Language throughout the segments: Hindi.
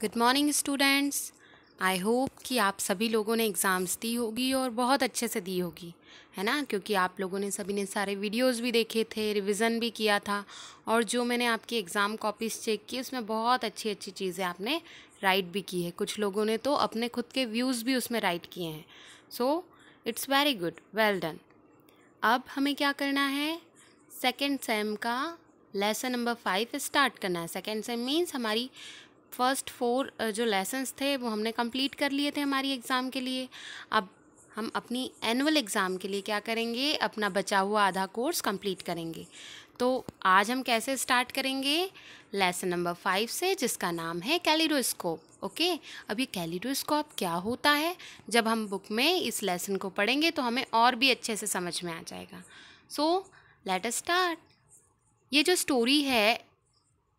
Good morning students I hope कि आप सभी लोगों ने एग्ज़ाम्स दी होगी और बहुत अच्छे से दी होगी है ना क्योंकि आप लोगों ने सभी ने सारे वीडियोस भी देखे थे रिवीजन भी किया था और जो मैंने आपकी एग्ज़ाम कॉपीज़ चेक की उसमें बहुत अच्छी अच्छी चीज़ें आपने राइट भी की है कुछ लोगों ने तो अपने खुद के व्यूज़ भी उसमें राइट किए हैं so it's very good well done अब हमें क्या करना है सेकेंड सेम का लेसन नंबर फाइव स्टार्ट करना है सेकेंड सेम मीन्स हमारी फर्स्ट फोर uh, जो लेसन्स थे वो हमने कंप्लीट कर लिए थे हमारी एग्ज़ाम के लिए अब हम अपनी एनुअल एग्ज़ाम के लिए क्या करेंगे अपना बचा हुआ आधा कोर्स कंप्लीट करेंगे तो आज हम कैसे स्टार्ट करेंगे लेसन नंबर फाइव से जिसका नाम है कैलिडोस्कोप ओके अब ये कैलिडोस्कोप क्या होता है जब हम बुक में इस लेसन को पढ़ेंगे तो हमें और भी अच्छे से समझ में आ जाएगा सो लेट स्टार्ट ये जो स्टोरी है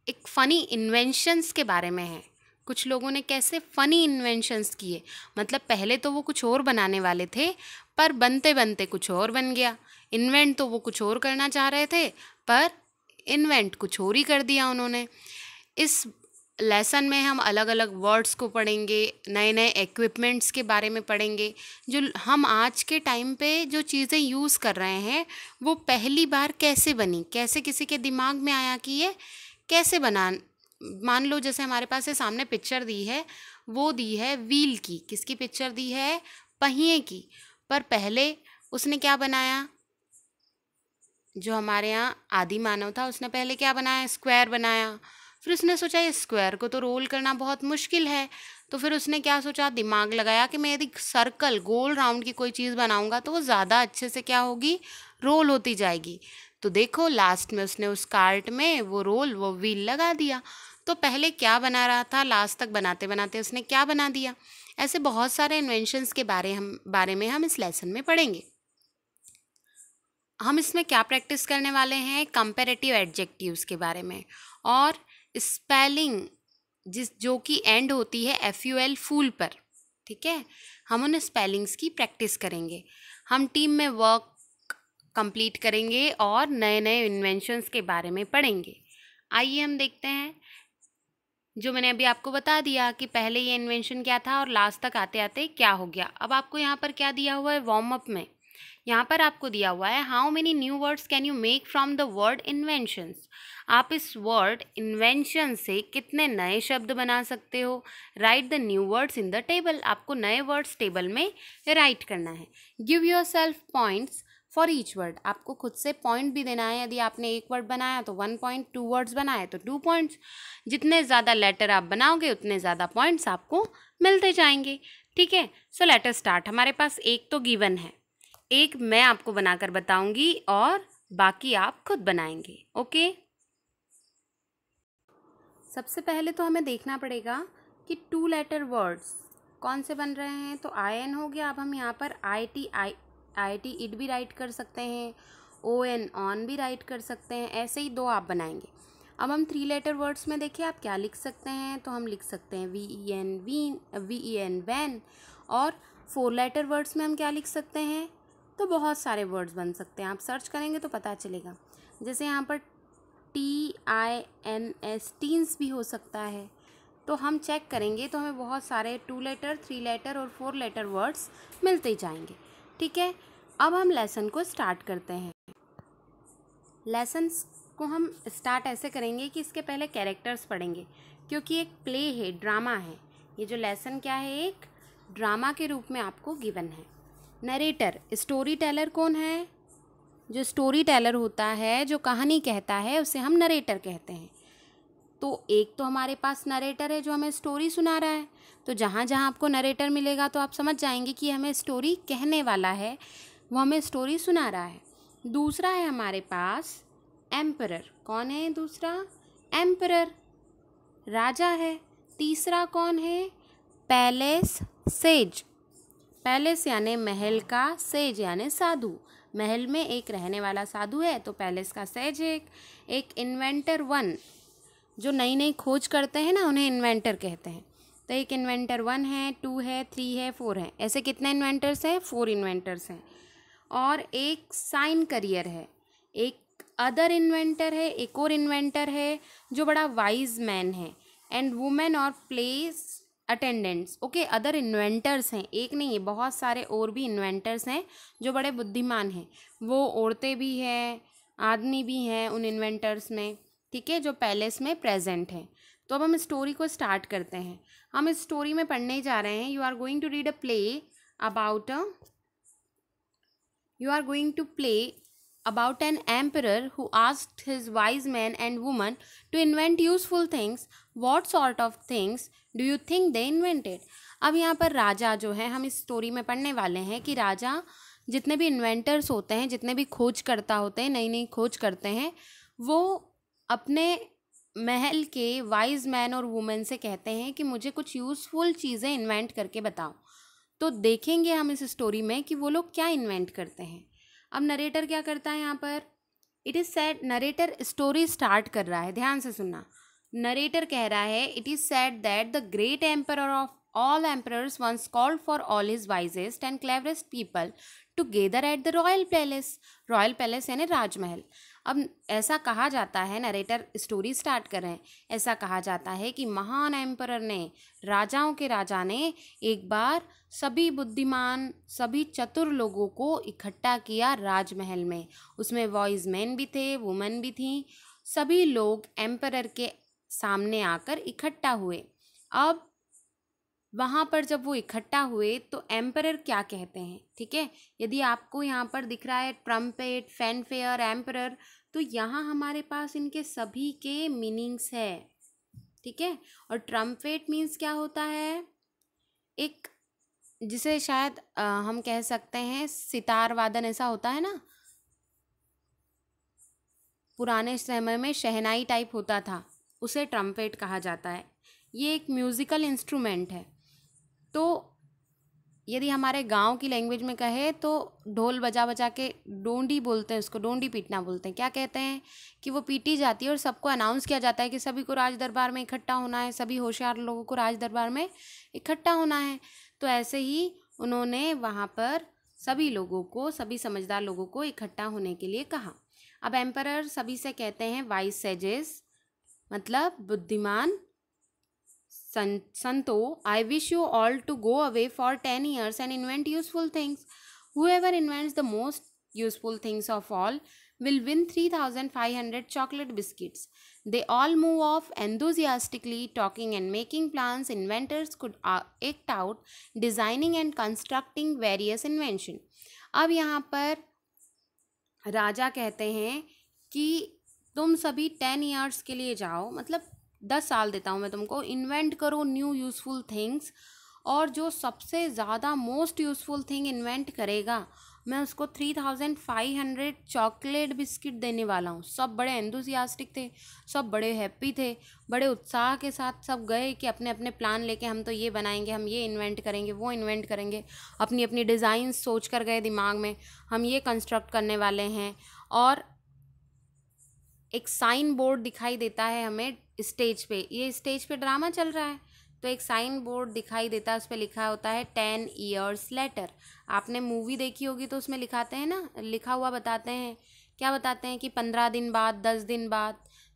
एक फ़नी इन्वेंशंस के बारे में है कुछ लोगों ने कैसे फ़नी इन्वेंशंस किए मतलब पहले तो वो कुछ और बनाने वाले थे पर बनते बनते कुछ और बन गया इन्वेंट तो वो कुछ और करना चाह रहे थे पर इन्वेंट कुछ और ही कर दिया उन्होंने इस लेसन में हम अलग अलग वर्ड्स को पढ़ेंगे नए नए इक्विपमेंट्स के बारे में पढ़ेंगे जो हम आज के टाइम पे जो चीज़ें यूज़ कर रहे हैं वो पहली बार कैसे बनी कैसे किसी के दिमाग में आया कि ये कैसे बना मान लो जैसे हमारे पास ये सामने पिक्चर दी है वो दी है व्हील की किसकी पिक्चर दी है पहिए की पर पहले उसने क्या बनाया जो हमारे यहाँ आदि मानव था उसने पहले क्या बनाया स्क्वायर बनाया फिर उसने सोचा ये स्क्वायर को तो रोल करना बहुत मुश्किल है तो फिर उसने क्या सोचा दिमाग लगाया कि मैं यदि सर्कल गोल राउंड की कोई चीज़ बनाऊंगा तो वो ज़्यादा अच्छे से क्या होगी रोल होती जाएगी तो देखो लास्ट में उसने उस कार्ट में वो रोल वो व्हील लगा दिया तो पहले क्या बना रहा था लास्ट तक बनाते बनाते उसने क्या बना दिया ऐसे बहुत सारे इन्वेंशंस के बारे हम बारे में हम इस लेसन में पढ़ेंगे हम इसमें क्या प्रैक्टिस करने वाले हैं कंपेरेटिव एडजेक्टिव्स के बारे में और स्पेलिंग जिस जो कि एंड होती है एफ यू एल फूल पर ठीक है हम उन स्पेलिंग्स की प्रैक्टिस करेंगे हम टीम में वर्क कंप्लीट करेंगे और नए नए इन्वेंशंस के बारे में पढ़ेंगे आइए हम देखते हैं जो मैंने अभी आपको बता दिया कि पहले ये इन्वेंशन क्या था और लास्ट तक आते आते क्या हो गया अब आपको यहाँ पर क्या दिया हुआ है वार्म अप में यहाँ पर आपको दिया हुआ है how many new words can you make from the word inventions आप इस वर्ड इन्वेंशन से कितने नए शब्द बना सकते हो write the new words in the table आपको नए वर्ड्स टेबल में राइट करना है give yourself points for each word आपको खुद से पॉइंट भी देना है यदि आपने एक वर्ड बनाया तो वन पॉइंट टू वर्ड्स बनाए तो टू पॉइंट्स जितने ज़्यादा लेटर आप बनाओगे उतने ज़्यादा पॉइंट्स आपको मिलते जाएंगे ठीक है सो लेटर स्टार्ट हमारे पास एक तो गिवन है एक मैं आपको बनाकर बताऊंगी और बाकी आप खुद बनाएंगे ओके सबसे पहले तो हमें देखना पड़ेगा कि टू लेटर वर्ड्स कौन से बन रहे हैं तो आई एन हो गया अब हम यहाँ पर I T I I T it भी राइट कर सकते हैं ओ एन ऑन भी राइट कर सकते हैं ऐसे ही दो आप बनाएंगे अब हम थ्री लेटर वर्ड्स में देखिए आप क्या लिख सकते हैं तो हम लिख सकते हैं V E N vein V E N van और फोर लेटर वर्ड्स में हम क्या लिख सकते हैं तो बहुत सारे वर्ड्स बन सकते हैं आप सर्च करेंगे तो पता चलेगा जैसे यहाँ पर T I N S tins भी हो सकता है तो हम चेक करेंगे तो हमें बहुत सारे टू लेटर थ्री लेटर और फोर लेटर वर्ड्स मिलते ही जाएंगे ठीक है अब हम लेसन को स्टार्ट करते हैं लेसन्स को हम स्टार्ट ऐसे करेंगे कि इसके पहले कैरेक्टर्स पढ़ेंगे क्योंकि एक प्ले है ड्रामा है ये जो लेसन क्या है एक ड्रामा के रूप में आपको गिवन है नरेटर स्टोरी टेलर कौन है जो स्टोरी टेलर होता है जो कहानी कहता है उसे हम नरेटर कहते हैं तो एक तो हमारे पास नरेटर है जो हमें स्टोरी सुना रहा है तो जहाँ जहाँ आपको नरेटर मिलेगा तो आप समझ जाएंगे कि हमें स्टोरी कहने वाला है वो हमें स्टोरी सुना रहा है दूसरा है हमारे पास एम्परर कौन है दूसरा एम्परर राजा है तीसरा कौन है पैलेस सेज पैलेस यानि महल का सेज यानि साधु महल में एक रहने वाला साधु है तो पैलेस का सेज एक एक इन्वेंटर वन जो नई नई खोज करते हैं ना उन्हें इन्वेंटर कहते हैं तो एक इन्वेंटर वन है टू है थ्री है फोर है ऐसे कितने इन्वेंटर्स हैं फोर इन्वेंटर्स हैं और एक साइन करियर है एक अदर इन्वेंटर है एक और इन्वेंटर है जो बड़ा वाइज मैन है एंड वुमेन और palace attendants okay other inventors हैं एक नहीं है बहुत सारे और भी इन्वेंटर्स हैं जो बड़े बुद्धिमान हैं वो औरतें भी हैं आदमी भी हैं उन इन्वेंटर्स में ठीक है जो पैलेस में प्रेजेंट हैं तो अब हम स्टोरी को स्टार्ट करते हैं हम इस स्टोरी में पढ़ने जा रहे हैं you are going to read a play about a you are going to play about an emperor who ask his wise man and woman to invent useful things what sort of things do you think they invented अब यहाँ पर राजा जो है हम इस स्टोरी में पढ़ने वाले हैं कि राजा जितने भी इन्वेंटर्स होते हैं जितने भी खोजकर्ता होते हैं नई नई खोज करते हैं वो अपने महल के वाइज मैन और वुमेन से कहते हैं कि मुझे कुछ यूज़फुल चीज़ें इन्वेंट करके बताओ तो देखेंगे हम इस स्टोरी में कि वो लोग क्या इन्वेंट करते हैं अब नरेटर क्या करता है यहाँ पर it is said narrator story start कर रहा है ध्यान से सुनना नरेटर कह रहा है it is said that the great emperor of all emperor once called for all his wisest and cleverest people together at the royal palace royal palace यानी राजमहल अब ऐसा कहा जाता है नरेटर स्टोरी स्टार्ट कर रहे हैं ऐसा कहा जाता है कि महान एम्पर ने राजाओं के राजा ने एक बार सभी बुद्धिमान सभी चतुर लोगों को इकट्ठा किया राजमहल में उसमें वॉइस मैन भी थे वुमेन भी थी सभी लोग एम्पर के सामने आकर इकट्ठा हुए अब वहाँ पर जब वो इकट्ठा हुए तो एम्पर क्या कहते हैं ठीक है यदि आपको यहाँ पर दिख रहा है ट्रम्पेट फैनफेयर एम्पर तो यहाँ हमारे पास इनके सभी के मीनिंग्स है ठीक है और ट्रम्पेट मीन्स क्या होता है एक जिसे शायद आ, हम कह सकते हैं सितार वादन ऐसा होता है ना पुराने समय में शहनाई टाइप होता था उसे ट्रम्पेट कहा जाता है ये एक म्यूज़िकल इंस्ट्रूमेंट है तो यदि हमारे गांव की लैंग्वेज में कहे तो ढोल बजा बजा के डोंडी बोलते हैं उसको डोंडी पीटना बोलते हैं क्या कहते हैं कि वो पीटी जाती है और सबको अनाउंस किया जाता है कि सभी को राज दरबार में इकट्ठा होना है सभी होशियार लोगों को राज दरबार में इकट्ठा होना है तो ऐसे ही उन्होंने वहाँ पर सभी लोगों को सभी समझदार लोगों को इकट्ठा होने के लिए कहा अब एम्पर सभी से कहते हैं वाइस सेजेस मतलब बुद्धिमान सं संतो I wish you all to go away for ten years and invent useful things whoever invents the most useful things of all will win three thousand five hundred chocolate biscuits they all move off enthusiastically talking and making plan inventors could act out designing and constructing various invention अब यहाँ पर राजा कहते हैं कि तुम सभी टेन ईयर्स के लिए जाओ मतलब दस साल देता हूँ मैं तुमको इन्वेंट करो न्यू यूज़फुल थिंग्स और जो सबसे ज़्यादा मोस्ट यूज़फुल थिंग इन्वेंट करेगा मैं उसको three thousand five hundred chocolate biscuit देने वाला हूँ सब बड़े एंथुजियास्टिक थे सब बड़े हैप्पी थे बड़े उत्साह के साथ सब गए कि अपने अपने प्लान लेके हम तो ये बनाएंगे हम ये इन्वेंट करेंगे वो इन्वेंट करेंगे अपनी अपनी डिज़ाइन सोच कर गए दिमाग में हम ये कंस्ट्रक्ट करने वाले हैं और एक साइन बोर्ड दिखाई देता है हमें स्टेज पे ये स्टेज पे ड्रामा चल रहा है तो एक साइन बोर्ड दिखाई देता है उस पर लिखा होता है टेन ईयर्स लेटर आपने मूवी देखी होगी तो उसमें लिखाते हैं ना लिखा हुआ बताते हैं क्या बताते हैं कि पंद्रह दिन बाद दस दिन बाद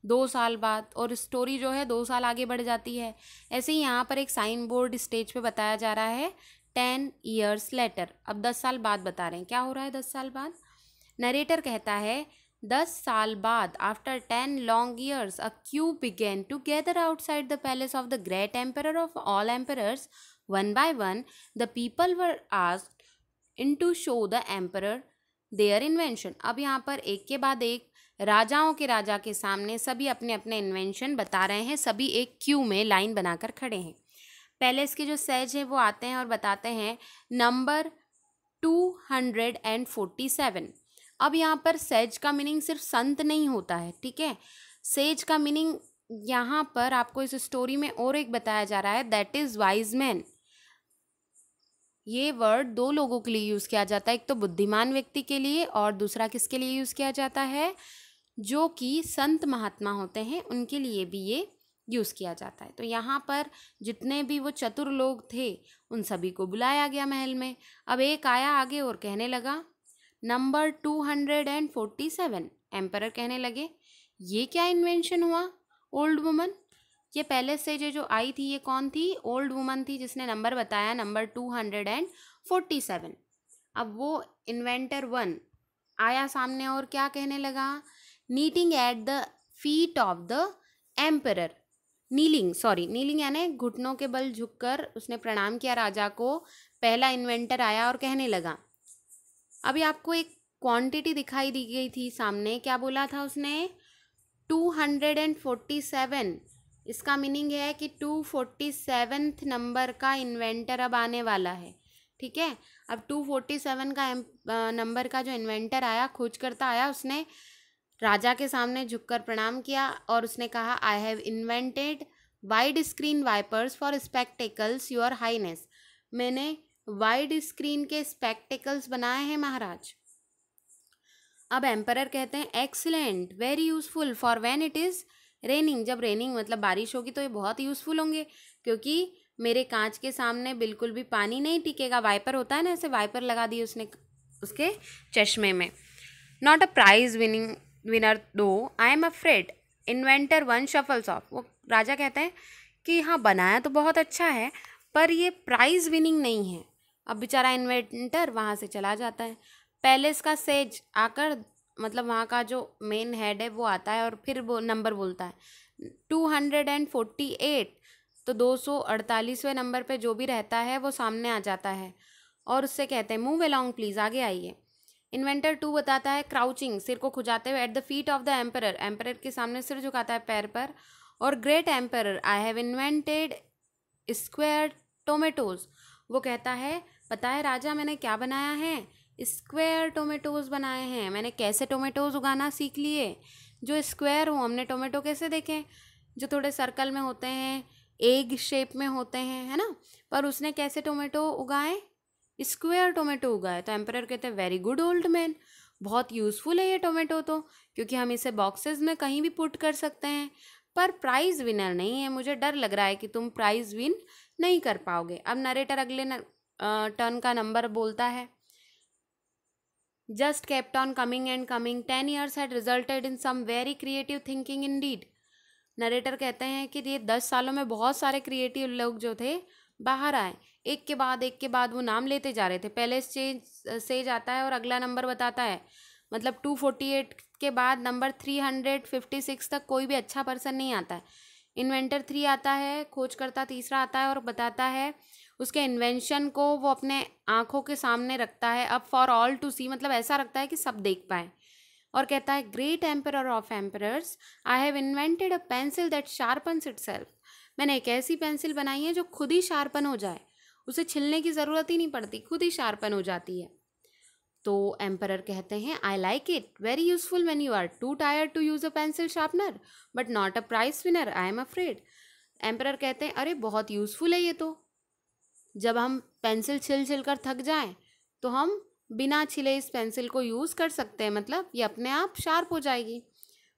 दो साल बाद और स्टोरी जो है दो साल आगे बढ़ जाती है ऐसे ही यहाँ पर एक साइन बोर्ड स्टेज पे बताया जा रहा है टेन ईयर्स लेटर अब दस साल बाद बता रहे हैं क्या हो रहा है दस साल बाद नरेटर कहता है दस साल बाद after ten long years a queue began to gather outside the palace of the great emperor of all emperors one by one the people were आज in to show the emperor their invention अब यहाँ पर एक के बाद एक राजाओं के राजा के सामने सभी अपने अपने इन्वेंशन बता रहे हैं सभी एक क्यू में लाइन बनाकर खड़े हैं पैलेस के जो सहज हैं वो आते हैं और बताते हैं number two hundred and forty seven अब यहाँ पर सेज का मीनिंग सिर्फ संत नहीं होता है ठीक है सेज का मीनिंग यहाँ पर आपको इस स्टोरी में और एक बताया जा रहा है दैट इज़ वाइज मैन ये वर्ड दो लोगों के लिए यूज़ किया जाता है एक तो बुद्धिमान व्यक्ति के लिए और दूसरा किसके लिए यूज़ किया जाता है जो कि संत महात्मा होते हैं उनके लिए भी ये यूज़ किया जाता है तो यहाँ पर जितने भी वो चतुर लोग थे उन सभी को बुलाया गया महल में अब एक आया आगे और कहने लगा number two hundred and forty seven emperor कहने लगे ये क्या इन्वेंशन हुआ ओल्ड वुमन ये पहले से जो जो आई थी ये कौन थी ओल्ड वुमन थी जिसने नंबर बताया number two hundred and forty seven अब वो इन्वेंटर वन आया सामने और क्या कहने लगा kneeling at the feet of the emperor kneeling sorry kneeling यानी घुटनों के बल झुककर उसने प्रणाम किया राजा को पहला इन्वेंटर आया और कहने लगा अभी आपको एक क्वांटिटी दिखाई दी गई थी सामने क्या बोला था उसने two hundred and forty seven इसका मीनिंग है कि टू फोर्टी सेवन्थ नंबर का इन्वेंटर अब आने वाला है ठीक है अब टू फोर्टी सेवन का नंबर का जो इन्वेंटर आया खोजकर्ता आया उसने राजा के सामने झुककर प्रणाम किया और उसने कहा I have invented wide screen wipers for spectacles your highness मैंने वाइड स्क्रीन के स्पेक्टिकल्स बनाए हैं महाराज अब एम्पर कहते हैं excellent very useful for when it is raining जब रेनिंग मतलब बारिश होगी तो ये बहुत यूज़फुल होंगे क्योंकि मेरे कांच के सामने बिल्कुल भी पानी नहीं टिकेगा वाइपर होता है ना ऐसे वाइपर लगा दिए उसने उसके चश्मे में not a prize winning winner though I am afraid inventor one shuffled off वो राजा कहते हैं कि हाँ बनाया तो बहुत अच्छा है पर ये प्राइज़ विनिंग नहीं है अब बेचारा इन्वेंटर वहाँ से चला जाता है पैलेस का सेज आकर मतलब वहाँ का जो मेन हेड है वो आता है और फिर वो नंबर बोलता है two hundred and forty eight तो दो सौ अड़तालीसवें नंबर पे जो भी रहता है वो सामने आ जाता है और उससे कहते हैं मूव अलॉन्ग प्लीज़ आगे आइए इन्वेंटर टू बताता है क्राउचिंग सिर को खुजाते हुए at the feet of the emperor emperor के सामने सिर झुकाता है पैर पर और great emperor I have invented square tomatoes वो कहता है पता है राजा मैंने क्या बनाया है स्क्वायर टोमेटोज़ बनाए हैं मैंने कैसे टोमेटोज़ उगाना सीख लिए जो स्क्वायर हो हमने टोमेटो कैसे देखे जो थोड़े सर्कल में होते हैं एग शेप में होते हैं है ना पर उसने कैसे टोमेटो उगाए स्क्वायर टोमेटो उगाए तो एम्पर कहते हैं वेरी गुड ओल्ड मैन बहुत यूज़फुल है ये टोमेटो तो क्योंकि हम इसे बॉक्सेस में कहीं भी पुट कर सकते हैं पर प्राइज़ विनर नहीं है मुझे डर लग रहा है कि तुम प्राइज़ विन नहीं कर पाओगे अब नरेटर अगले नर... टर्न का नंबर बोलता है just kept on coming and coming ten had resulted in some very creative thinking indeed narrator कहते हैं कि ये दस सालों में बहुत सारे क्रिएटिव लोग जो थे बाहर आए एक के बाद एक के बाद वो नाम लेते जा रहे थे पहले स्टेज से जाता है और अगला नंबर बताता है मतलब टू फोर्टी एट के बाद number three hundred fifty six तक कोई भी अच्छा पर्सन नहीं आता है इन्वेंटर थ्री आता है खोजकर्ता तीसरा आता है और बताता है उसके इन्वेंशन को वो अपने आँखों के सामने रखता है अब फॉर ऑल टू सी मतलब ऐसा रखता है कि सब देख पाए और कहता है great emperor of emperors I have invented a pencil that sharpens it मैंने एक ऐसी पेंसिल बनाई है जो खुद ही शार्पन हो जाए उसे छिलने की ज़रूरत ही नहीं पड़ती खुद ही शार्पन हो जाती है तो एम्परर कहते हैं I like it very useful when you are too tired to use a pencil sharpener but not a prize winner I am afraid emperor कहते हैं अरे बहुत यूज़फुल है ये तो जब हम पेंसिल छिल छिल कर थक जाएं तो हम बिना छिले इस पेंसिल को यूज़ कर सकते हैं मतलब ये अपने आप शार्प हो जाएगी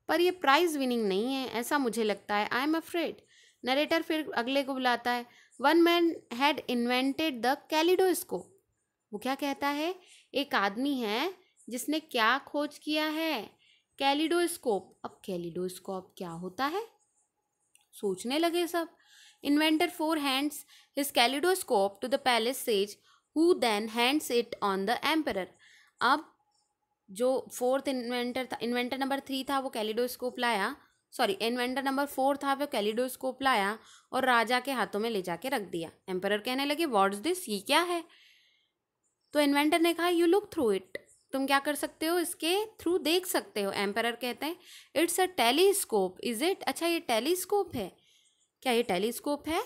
पर ये प्राइज़ विनिंग नहीं है ऐसा मुझे लगता है आई एम अफ्रेड नरेटर फिर अगले को बुलाता है one man had invented the kaleidoscope वो क्या कहता है एक आदमी है जिसने क्या खोज किया है कैलिडोस्कोप अब कैलिडोस्कोप क्या होता है सोचने लगे सब Inventor four hands his kaleidoscope to the palace sage who then hands it on the emperor. अब जो फोर्थ इन्वेंटर था इन्वेंटर नंबर थ्री था वो कैलिडोस्कोप लाया सॉरी इन्वेंटर नंबर फोर था वो कैलिडोस्कोप लाया और राजा के हाथों में ले जाके रख दिया एम्परर कहने लगे वॉट्स दिस ये क्या है तो इन्वेंटर ने कहा यू लुक थ्रू इट तुम क्या कर सकते हो इसके थ्रू देख सकते हो एम्परर कहते हैं it's a telescope is it अच्छा ये टेलीस्कोप है क्या ये टेलीस्कोप है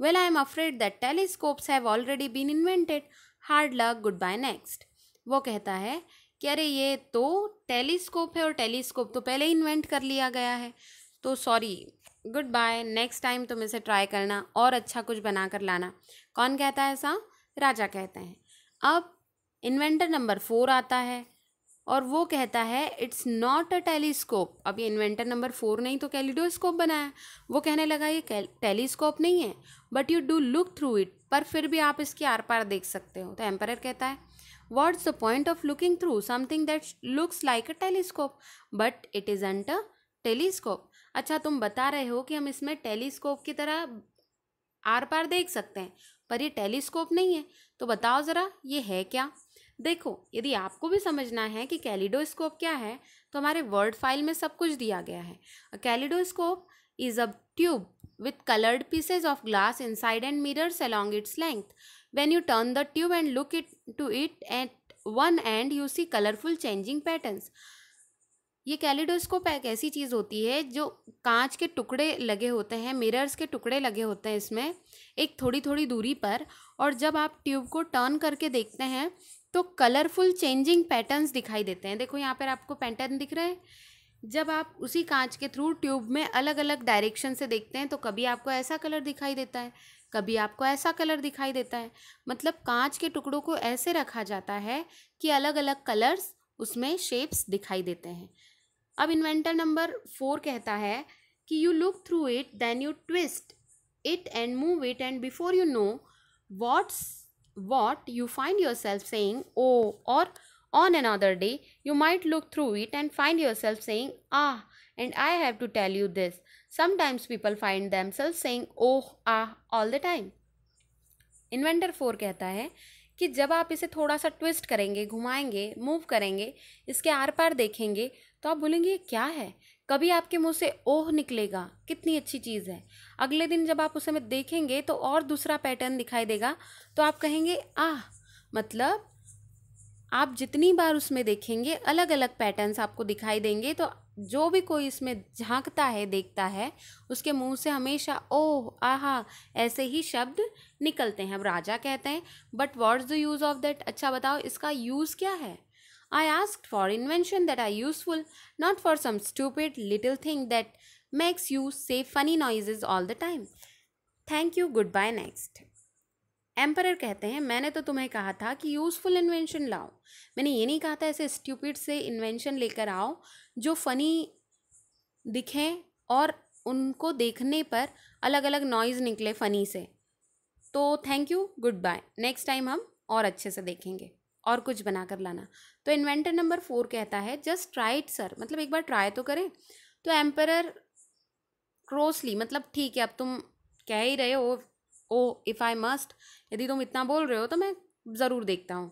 well I am afraid that telescopes have already been invented hard luck goodbye next वो कहता है कि अरे ये तो टेलीस्कोप है और टेलीस्कोप तो पहले इन्वेंट कर लिया गया है तो sorry goodbye next time तुम इसे ट्राई करना और अच्छा कुछ बना कर लाना कौन कहता है ऐसा राजा कहते हैं अब इन्वेंटर नंबर फोर आता है और वो कहता है इट्स नॉट अ टेलीस्कोप अब ये इन्वेंटर नंबर फोर ने ही तो कैलिडोस्कोप बनाया वो कहने लगा ये टेलीस्कोप नहीं है but you do look through it पर फिर भी आप इसके आर पार देख सकते हो तो एम्पायर कहता है what's the point of looking through something that looks like a telescope but it isn't a telescope अच्छा तुम बता रहे हो कि हम इसमें टेलीस्कोप की तरह आर पार देख सकते हैं पर ये टेलीस्कोप नहीं है तो बताओ ज़रा ये है क्या देखो यदि आपको भी समझना है कि कैलिडोस्कोप क्या है तो हमारे वर्ड फाइल में सब कुछ दिया गया है kaleidoscope is a tube with coloured pieces of glass inside and mirrors along its length when you turn the tube and look it to it at one end you see colourful changing patterns ये कैलिडोस्कोप एक ऐसी चीज़ होती है जो कांच के टुकड़े लगे होते हैं मिरर्स के टुकड़े लगे होते हैं इसमें एक थोड़ी थोड़ी दूरी पर और जब आप ट्यूब को टर्न करके देखते हैं तो कलरफुल चेंजिंग पैटर्न्स दिखाई देते हैं देखो यहाँ पर आपको पैटर्न दिख रहा है जब आप उसी कांच के थ्रू ट्यूब में अलग अलग डायरेक्शन से देखते हैं तो कभी आपको ऐसा कलर दिखाई देता है कभी आपको ऐसा कलर दिखाई देता है मतलब कांच के टुकड़ों को ऐसे रखा जाता है कि अलग अलग कलर्स उसमें शेप्स दिखाई देते हैं अब इन्वेंटर नंबर फोर कहता है कि you look through it then you twist it and move it and before you know what's what you find yourself saying oh or on another day you might look through it and find yourself saying ah and i have to tell you this sometimes people find themselves saying oh ah all the time inventor four कहता है कि जब आप इसे थोड़ा सा ट्विस्ट करेंगे घुमाएंगे मूव करेंगे इसके आर पार देखेंगे तो आप बोलेंगे ये क्या है कभी आपके मुंह से ओह निकलेगा कितनी अच्छी चीज़ है अगले दिन जब आप उस समय देखेंगे तो और दूसरा पैटर्न दिखाई देगा तो आप कहेंगे आह मतलब आप जितनी बार उसमें देखेंगे अलग अलग पैटर्न्स आपको दिखाई देंगे तो जो भी कोई इसमें झांकता है देखता है उसके मुंह से हमेशा ओह आहा ऐसे ही शब्द निकलते हैं अब राजा कहते हैं but what's the use of that अच्छा बताओ इसका यूज़ क्या है I asked for invention that are useful, not for some stupid little thing that makes you say funny noises all the time. Thank you goodbye next emperor कहते हैं मैंने तो तुम्हें कहा था कि यूज़फुल इन्वेंशन लाओ मैंने ये नहीं कहा था ऐसे स्ट्यूपिड से इन्वेंशन लेकर आओ जो फ़नी दिखें और उनको देखने पर अलग अलग नॉइज़ निकले फ़नी से तो thank you goodbye next time हम और अच्छे से देखेंगे और कुछ बना कर लाना तो इन्वेंटर नंबर फोर कहता है जस्ट ट्राई इट सर मतलब एक बार ट्राई तो करें तो एम्पर क्रोसली मतलब ठीक है अब तुम कह ही रहे हो ओ इफ़ आई मस्ट यदि तुम इतना बोल रहे हो तो मैं ज़रूर देखता हूँ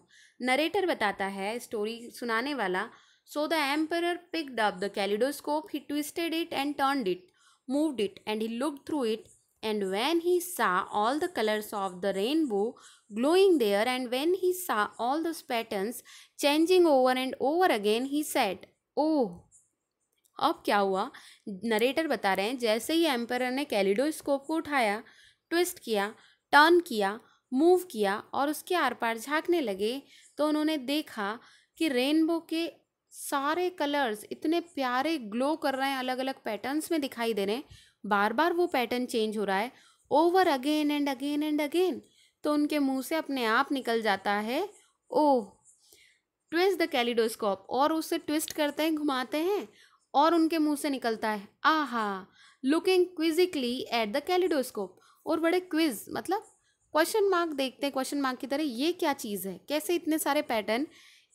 नरेटर बताता है स्टोरी सुनाने वाला so the emperor picked up the kaleidoscope he twisted it and turned it moved it and he look through it and when he saw all the colours of the rainbow glowing there and when he saw all those patterns changing over and over again he said oh अब क्या हुआ नरेटर बता रहे हैं जैसे ही एम्पर ने कैलिडोस्कोप को उठाया ट्विस्ट किया टर्न किया मूव किया और उसके आर पार झाँकने लगे तो उन्होंने देखा कि रेनबो के सारे कलर्स इतने प्यारे ग्लो कर रहे हैं अलग अलग पैटर्न्स में दिखाई दे रहे हैं बार बार वो पैटर्न चेंज हो रहा है over again and again and again तो उनके मुंह से अपने आप निकल जाता है ओ ट्विस्ट द कैलिडोस्कोप और उसे ट्विस्ट करते हैं घुमाते हैं और उनके मुंह से निकलता है आहा looking quizzically at the kaleidoscope और बड़े क्विज मतलब क्वेश्चन मार्क देखते हैं क्वेश्चन मार्क की तरह ये क्या चीज़ है कैसे इतने सारे पैटर्न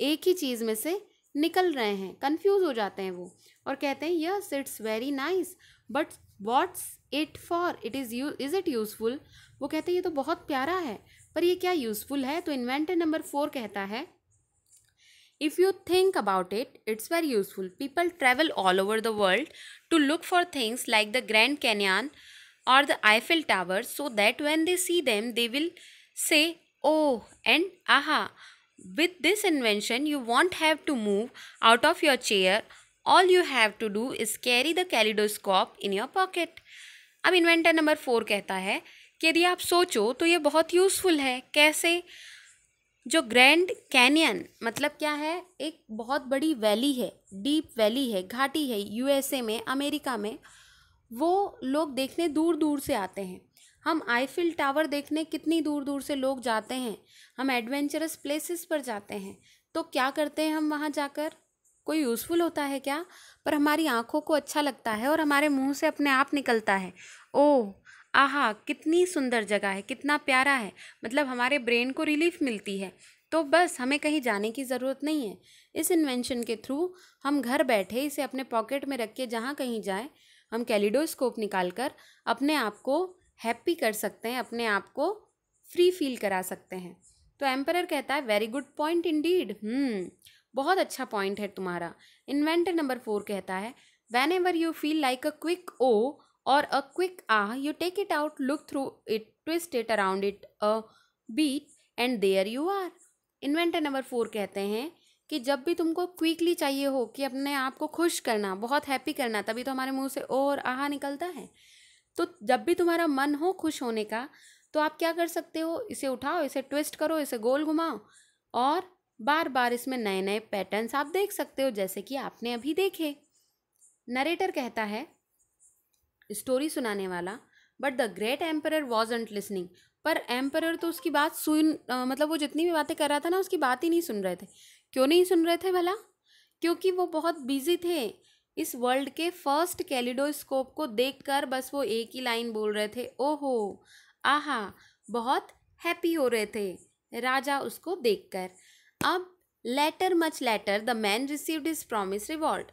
एक ही चीज़ में से निकल रहे हैं कंफ्यूज हो जाते हैं वो और कहते हैं yes it's very nice but what's it for it is you is it useful वो कहते हैं ये तो बहुत प्यारा है पर ये क्या यूज़फुल है तो इन्वेंटर नंबर फोर कहता है If you think about it, it's very useful. People travel all over the world to look for things like the Grand Canyon or the Eiffel Tower so that when they see them, they will say, Oh, and aha. With this invention, you won't have to move out of your chair. All you have to do is carry the kaleidoscope in your pocket. अब इन्वेंटर नंबर फोर कहता है कि यदि आप सोचो तो ये बहुत यूज़फुल है कैसे जो ग्रैंड कैनियन मतलब क्या है एक बहुत बड़ी वैली है डीप वैली है घाटी है यूएसए में अमेरिका में वो लोग देखने दूर दूर से आते हैं हम आईफिल टावर देखने कितनी दूर दूर से लोग जाते हैं हम एडवेंचरस प्लेसेस पर जाते हैं तो क्या करते हैं हम वहाँ जाकर कोई यूज़फुल होता है क्या पर हमारी आँखों को अच्छा लगता है और हमारे मुँह से अपने आप निकलता है ओह आहा कितनी सुंदर जगह है कितना प्यारा है मतलब हमारे ब्रेन को रिलीफ मिलती है तो बस हमें कहीं जाने की ज़रूरत नहीं है इस इन्वेंशन के थ्रू हम घर बैठे इसे अपने पॉकेट में रख के जहाँ कहीं जाए हम कैलिडोस्कोप निकाल कर अपने आप को हैप्पी कर सकते हैं अपने आप को फ्री फील करा सकते हैं तो एम्पर कहता है very good point indeed बहुत अच्छा पॉइंट है तुम्हारा इन्वेंटर नंबर फोर कहता है whenever you feel like a quick oh or a quick ah you take it out look through it twist it around it a bit and there you are inventor number four कहते हैं कि जब भी तुमको क्विकली चाहिए हो कि अपने आप को खुश करना बहुत हैप्पी करना तभी तो हमारे मुंह से ओ और आहा निकलता है तो जब भी तुम्हारा मन हो खुश होने का तो आप क्या कर सकते हो इसे उठाओ इसे ट्विस्ट करो इसे गोल घुमाओ और बार बार इसमें नए नए पैटर्न्स आप देख सकते हो जैसे कि आपने अभी देखे नरेटर कहता है स्टोरी सुनाने वाला but the great emperor wasn't listening पर एम्पर तो उसकी बात सुन आ, मतलब वो जितनी भी बातें कर रहा था ना उसकी बात ही नहीं सुन रहे थे क्यों नहीं सुन रहे थे भला क्योंकि वो बहुत बिजी थे इस वर्ल्ड के फर्स्ट कैलिडोस्कोप को देखकर बस वो एक ही लाइन बोल रहे थे ओहो आहा बहुत हैप्पी हो रहे थे राजा उसको देखकर अब later much later the man received his promised reward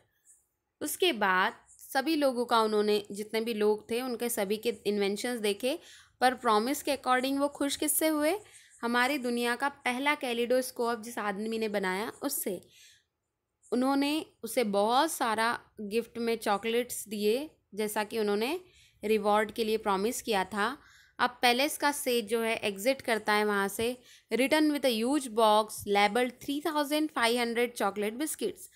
उसके बाद सभी लोगों का उन्होंने जितने भी लोग थे उनके सभी के इन्वेंशंस देखे पर प्रॉमिस के अकॉर्डिंग वो खुश किससे हुए हमारी दुनिया का पहला कैलिडोस्कोप जिस आदमी ने बनाया उससे उन्होंने उसे बहुत सारा गिफ्ट में चॉकलेट्स दिए जैसा कि उन्होंने रिवॉर्ड के लिए प्रॉमिस किया था अब पैलेस का सेज जो है एग्जिट करता है वहाँ से return with a huge box labelled three thousand five hundred chocolate biscuits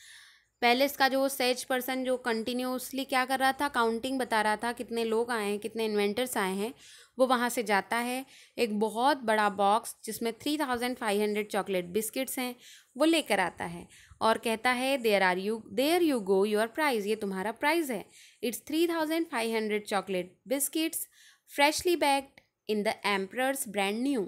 palace का जो सेज पर्सन जो कंटिन्यूसली क्या कर रहा था काउंटिंग बता रहा था कितने लोग आए हैं कितने इन्वेंटर्स आए हैं वो वहाँ से जाता है एक बहुत बड़ा बॉक्स जिसमें three thousand five hundred chocolate biscuits हैं वो लेकर आता है और कहता है there are you there you go your prize ये तुम्हारा प्राइज़ है it's three thousand five hundred chocolate biscuits freshly baked in the emperor's brand new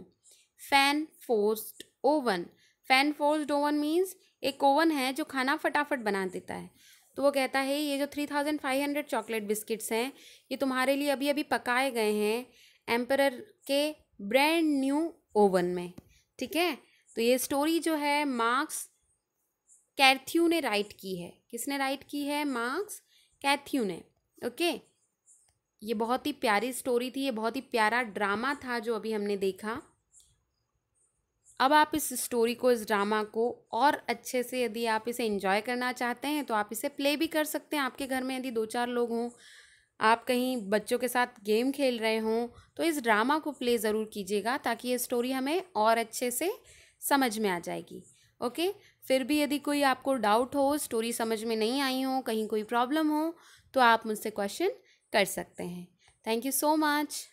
fan forced oven fan forced oven means एक ओवन है जो खाना फटाफट बना देता है तो वो कहता है ये जो three thousand five hundred chocolate biscuits हैं ये तुम्हारे लिए अभी अभी पकाए गए हैं एम्पर के ब्रांड न्यू ओवन में ठीक है तो ये स्टोरी जो है मार्क्स कैथ्यू ने राइट की है किसने राइट की है मार्क्स कैथ्यू ने ओके ये बहुत ही प्यारी स्टोरी थी ये बहुत ही प्यारा ड्रामा था जो अभी हमने देखा अब आप इस स्टोरी को इस ड्रामा को और अच्छे से यदि आप इसे इन्जॉय करना चाहते हैं तो आप इसे प्ले भी कर सकते हैं आपके घर में यदि दो चार लोग हों आप कहीं बच्चों के साथ गेम खेल रहे हों तो इस ड्रामा को प्ले ज़रूर कीजिएगा ताकि ये स्टोरी हमें और अच्छे से समझ में आ जाएगी ओके फिर भी यदि कोई आपको डाउट हो स्टोरी समझ में नहीं आई हो कहीं कोई प्रॉब्लम हो तो आप मुझसे क्वेश्चन कर सकते हैं थैंक यू सो मच